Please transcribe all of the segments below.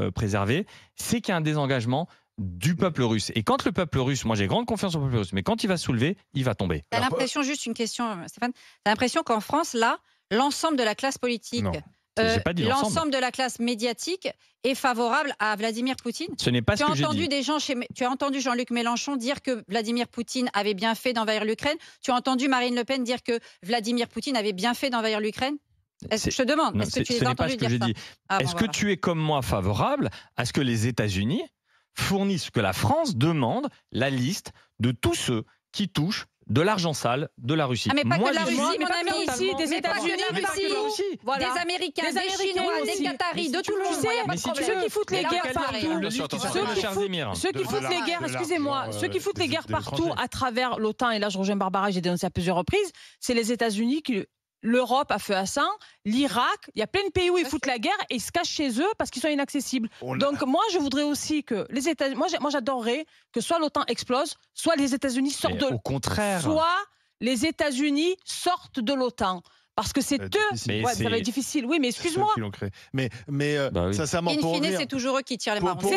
Euh, préserver, c'est qu'il y a un désengagement du peuple russe. Et quand le peuple russe, moi j'ai grande confiance au peuple russe, mais quand il va soulever, il va tomber. T'as l'impression, juste une question euh, Stéphane, t'as l'impression qu'en France, là, l'ensemble de la classe politique, euh, l'ensemble de la classe médiatique est favorable à Vladimir Poutine. Ce n'est pas ce entendu des gens chez, Tu as entendu Jean-Luc Mélenchon dire que Vladimir Poutine avait bien fait d'envahir l'Ukraine. Tu as entendu Marine Le Pen dire que Vladimir Poutine avait bien fait d'envahir l'Ukraine je te demande Est-ce que tu les as entendu dire ah, Est-ce que tu es comme moi favorable à ce que les États-Unis fournissent, que la France demande la liste de tous ceux qui touchent de l'argent sale de la Russie. Ah, mais pas que de la Russie, Mais ami, ici, des États-Unis, des Américains, des, des Chinois, des Qataris, de tout le monde. ceux qui foutent euh, les guerres partout, ceux qui foutent les guerres, excusez-moi, ceux qui foutent les guerres partout à travers l'OTAN, et là je rejoins Barbara, j'ai dénoncé à plusieurs reprises, c'est les États-Unis qui l'Europe a fait à sang, l'Irak, il y a plein de pays où ils foutent la guerre et ils se cachent chez eux parce qu'ils sont inaccessibles. Donc moi, je voudrais aussi que les États, moi, j'adorerais que soit l'OTAN explose, soit les États-Unis sortent de. Au contraire. Soit les États-Unis sortent de l'OTAN parce que c'est euh, eux. ça va être difficile. Oui, mais excuse-moi. Mais, mais ça, euh, bah oui. In c'est toujours eux qui tirent les marrons.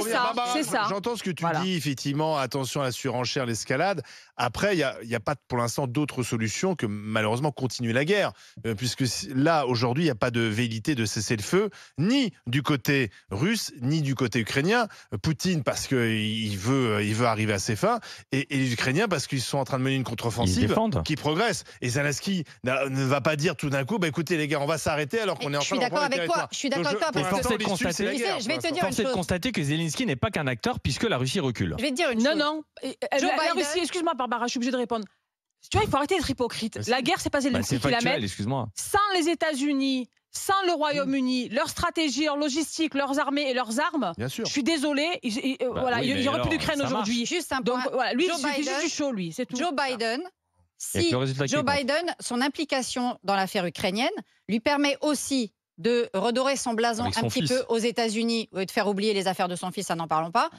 C'est ça, J'entends ce que tu dis, effectivement, attention à la surenchère, l'escalade. Après, il n'y a, a, pas pour l'instant d'autre solution que malheureusement continuer la guerre, euh, puisque là, aujourd'hui, il n'y a pas de vérité de cesser le feu, ni du côté russe, ni du côté ukrainien. Poutine, parce qu'il veut, il veut arriver à ses fins, et, et les Ukrainiens, parce qu'ils sont en train de mener une contre-offensive qui progresse. Et Zelensky ne va pas dire tout tout d'un coup, bah, écoutez les gars, on va s'arrêter alors qu'on est en train de Je suis d'accord avec toi. Je suis d'accord avec toi parce que c'est la constater, je vais te dire une chose. de constater que Zelensky n'est pas qu'un acteur puisque la Russie recule. Je vais te dire une chose. Non non, la Russie, excuse-moi Barbara, je suis obligée de répondre. Tu vois, il faut arrêter d'être hypocrite. Bah, la guerre, c'est pas Zelensky bah, qui la mène. Excuse-moi. Sans les États-Unis, sans le Royaume-Uni, mm. leur stratégie, leur logistique, leurs armées et leurs armes. Je suis désolé, il n'y aurait plus d'Ukraine aujourd'hui. Juste un point. Donc, voilà, lui, c'est juste du show, lui, c'est tout. Joe Biden si Joe Biden, son implication dans l'affaire ukrainienne, lui permet aussi de redorer son blason un petit peu aux États-Unis et de faire oublier les affaires de son fils, ça n'en parlons pas.